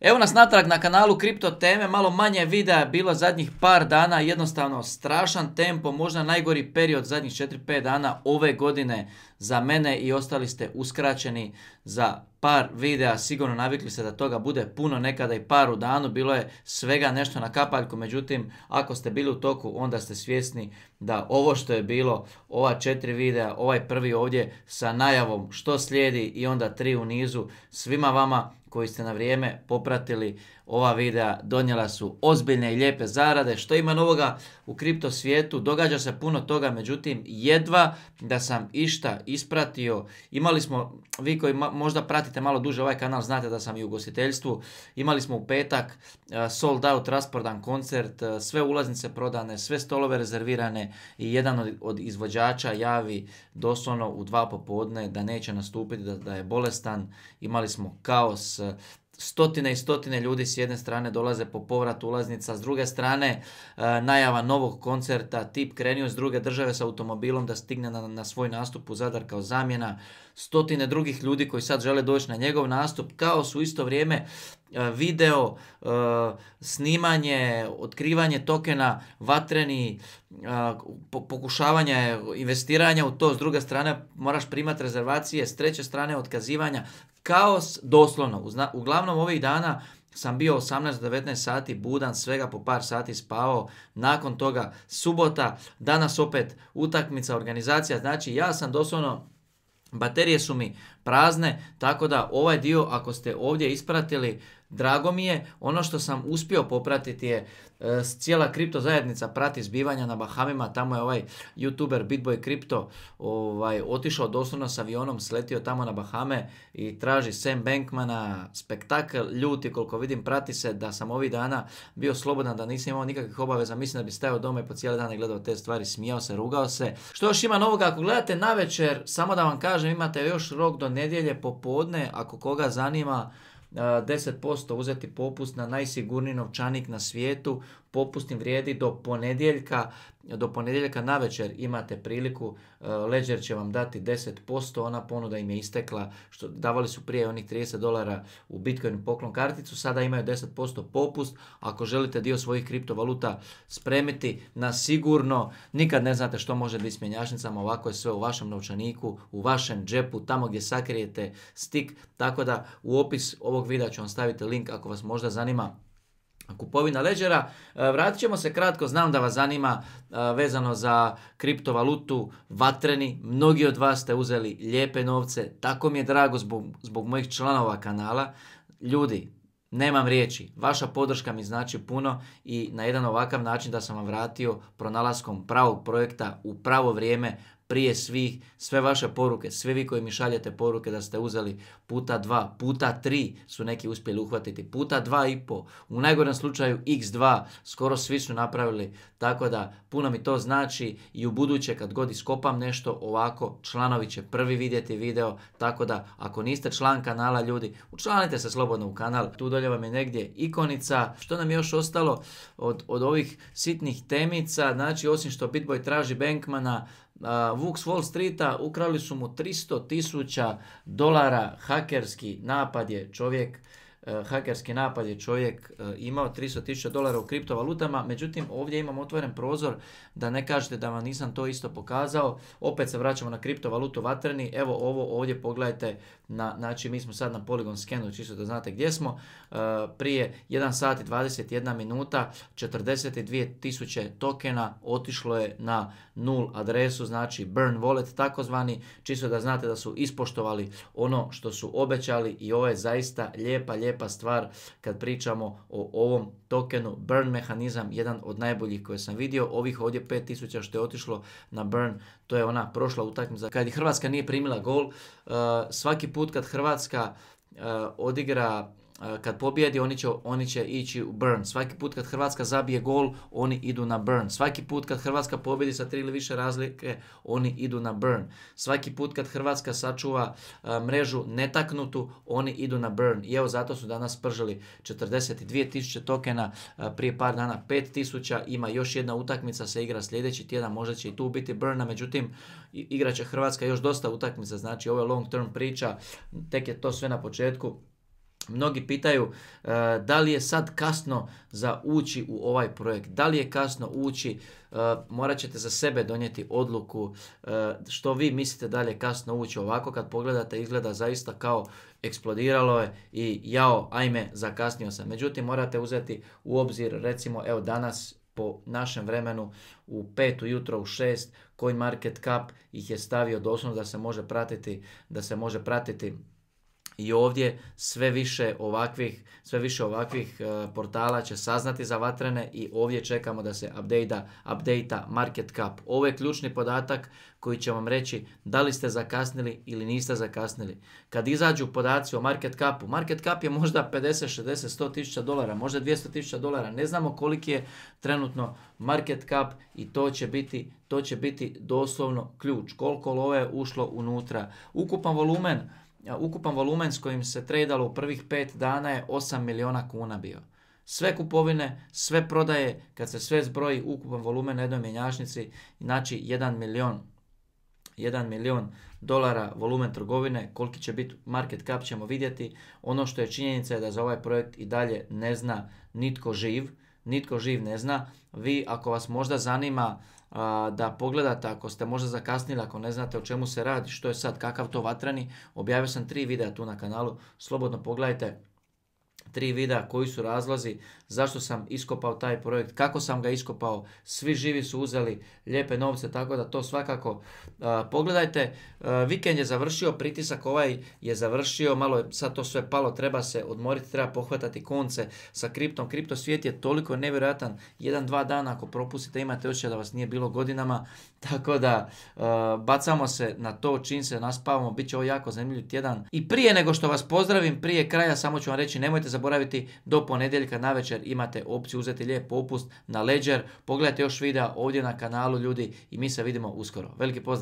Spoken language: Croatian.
Evo nas natrag na kanalu Kripto Teme, malo manje videa je bilo zadnjih par dana, jednostavno strašan tempo, možda najgori period zadnjih 4-5 dana ove godine za mene i ostali ste uskraćeni za par videa, sigurno navikli ste da toga bude puno, nekada i par u danu, bilo je svega nešto na kapaljku, međutim, ako ste bili u toku, onda ste svjesni da ovo što je bilo, ova četiri videa, ovaj prvi ovdje sa najavom što slijedi i onda tri u nizu, svima vama koji ste na vrijeme popratili ova videa donijela su ozbiljne i lijepe zarade. Što ima novoga u kripto svijetu? Događa se puno toga, međutim jedva da sam išta ispratio. Imali smo, vi koji možda pratite malo duže ovaj kanal, znate da sam i u gostiteljstvu. Imali smo u petak e, sold out transportan koncert, e, sve ulaznice prodane, sve stolove rezervirane i jedan od, od izvođača javi doslovno u dva popodne da neće nastupiti, da, da je bolestan. Imali smo kaos, stotine i stotine ljudi s jedne strane dolaze po povrat ulaznica, s druge strane e, najava novog koncerta, tip krenio s druge države s automobilom da stigne na, na svoj nastup u Zadar kao zamjena, stotine drugih ljudi koji sad žele doći na njegov nastup, kao su isto vrijeme E, video, e, snimanje, otkrivanje tokena, vatreni, e, pokušavanje investiranja u to, s druge strane moraš primati rezervacije, s treće strane otkazivanja, kaos doslovno. Uglavnom ovih dana sam bio 18-19 sati budan, svega po par sati spavao, nakon toga subota, danas opet utakmica, organizacija, znači ja sam doslovno Baterije su mi prazne, tako da ovaj dio ako ste ovdje ispratili, drago mi je. Ono što sam uspio popratiti je e, cijela kripto zajednica prati zbivanja na Bahamima, tamo je ovaj youtuber Bitboy Crypto ovaj, otišao doslovno s avionom, sletio tamo na Bahame i traži Sam Bankmana, spektakl, ljuti koliko vidim, prati se da sam ovih dana bio slobodan, da nisam imao nikakvih obaveza, mislim da bi stajao doma i po cijeli dan gledao te stvari, smijao se, rugao se. Što još ima novoga, ako gledate na večer, samo da vam kažem, imate još rok do nedjelje popodne, ako koga zanima, 10% e, uzeti popust na najsigurniji novčanik na svijetu. Popust im vrijedi do ponedjeljka do ponedjeljka na večer imate priliku, e, Ledger će vam dati 10%, ona ponuda im je istekla, što davali su prije onih 30 dolara u Bitcoin poklon karticu, sada imaju 10% popust, ako želite dio svojih kriptovaluta spremiti na sigurno, nikad ne znate što može biti s mjenjačnicama, ovako je sve u vašem novčaniku, u vašem džepu, tamo gdje sakrijete stik, tako da u opis ovog videa ću vam staviti link ako vas možda zanima kupovina leđera, e, Vratit ćemo se kratko, znam da vas zanima e, vezano za kriptovalutu, vatreni, mnogi od vas ste uzeli lijepe novce, tako mi je drago zbog, zbog mojih članova kanala. Ljudi, nemam riječi, vaša podrška mi znači puno i na jedan ovakav način da sam vam vratio pronalaskom pravog projekta u pravo vrijeme prije svih sve vaše poruke, svi vi koji mi šaljete poruke da ste uzeli puta dva, puta tri su neki uspjeli uhvatiti, puta dva i po, u najgorem slučaju x2, skoro svi su napravili, tako da puno mi to znači i u buduće kad god iskopam nešto ovako, članovi će prvi vidjeti video, tako da ako niste član kanala ljudi, učlanite se slobodno u kanal, tu dolje vam je negdje ikonica, što nam je još ostalo od, od ovih sitnih temica, znači osim što Bitboy traži Bankmana, Vuk Wall Streeta ukrali su mu 300 tisuća dolara hakerski napad je čovjek E, hakerski napad je čovjek e, imao 300.000 dolara u kriptovalutama, međutim ovdje imam otvoren prozor da ne kažete da vam nisam to isto pokazao. Opet se vraćamo na kriptovalutu Vatreni, evo ovo ovdje pogledajte, na, znači mi smo sad na poligon skenu čisto da znate gdje smo, e, prije 1 sat i 21 minuta 42.000 tokena otišlo je na nul adresu, znači burn wallet takozvani, čisto da znate da su ispoštovali ono što su obećali i ovo je zaista lijepa, lijepa lijepa stvar kad pričamo o ovom tokenu. Burn mehanizam, jedan od najboljih koje sam vidio. Ovih ovdje 5000 što je otišlo na burn, to je ona prošla utakmica. Kad Hrvatska nije primila gol, eh, svaki put kad Hrvatska eh, odigra Eh, kad pobijedi, oni će, oni će ići u burn. Svaki put kad Hrvatska zabije gol, oni idu na burn. Svaki put kad Hrvatska pobjedi sa tri ili više razlike, oni idu na burn. Svaki put kad Hrvatska sačuva eh, mrežu netaknutu, oni idu na burn. I evo zato su danas pržili 42.000 tokena, eh, prije par dana 5.000, ima još jedna utakmica se igra sljedeći tjedan, možda će i tu biti burna, međutim će Hrvatska još dosta utakmica, znači ovo je long term priča, tek je to sve na početku Mnogi pitaju e, da li je sad kasno za ući u ovaj projekt, da li je kasno ući, e, morat ćete za sebe donijeti odluku e, što vi mislite da li je kasno ući ovako kad pogledate izgleda zaista kao eksplodiralo je i jao ajme zakasnio sam. Međutim morate uzeti u obzir recimo evo danas po našem vremenu u 5 ujutro u šest, CoinMarketCap ih je stavio doslovno da se može pratiti da se može pratiti i ovdje sve više ovakvih, sve više ovakvih e, portala će saznati za vatrene i ovdje čekamo da se update-a update market cap. Ovo je ključni podatak koji će vam reći da li ste zakasnili ili niste zakasnili. Kad izađu podaci o market capu, market cap je možda 50, 60, 100 tisuća dolara, možda 200 tisuća dolara, ne znamo koliki je trenutno market cap i to će biti to će biti doslovno ključ. Koliko love je ušlo unutra. Ukupan volumen ukupan volumen s kojim se tradalo u prvih 5 dana je 8 miliona kuna bio. Sve kupovine, sve prodaje, kad se sve zbroji ukupan volumen na jednoj mjenjašnici, znači 1 milion 1 milion dolara volumen trgovine, koliki će biti market cap ćemo vidjeti. Ono što je činjenica je da za ovaj projekt i dalje ne zna nitko živ, nitko živ ne zna. Vi ako vas možda zanima da pogledate ako ste možda zakasnili, ako ne znate o čemu se radi, što je sad, kakav to vatrani. Objavio sam tri videa tu na kanalu, slobodno pogledajte tri videa koji su razlozi, zašto sam iskopao taj projekt, kako sam ga iskopao, svi živi su uzeli lijepe novce, tako da to svakako pogledajte. vikend je završio, pritisak ovaj je završio, malo je sad to sve palo, treba se odmoriti, treba pohvatati konce sa kriptom. Kripto svijet je toliko nevjerojatan, jedan, dva dana ako propustite imate očaj da vas nije bilo godinama, tako da bacamo se na to čim se naspavamo, bit će ovo jako zanimljiv tjedan. I prije nego što vas pozdravim, prije kraja samo ću vam reći nemojte zaboraviti, do ponedjeljka večer imate opciju uzeti lijep popust na leđer. Pogledajte još videa ovdje na kanalu ljudi i mi se vidimo uskoro. Veliki pozdrav!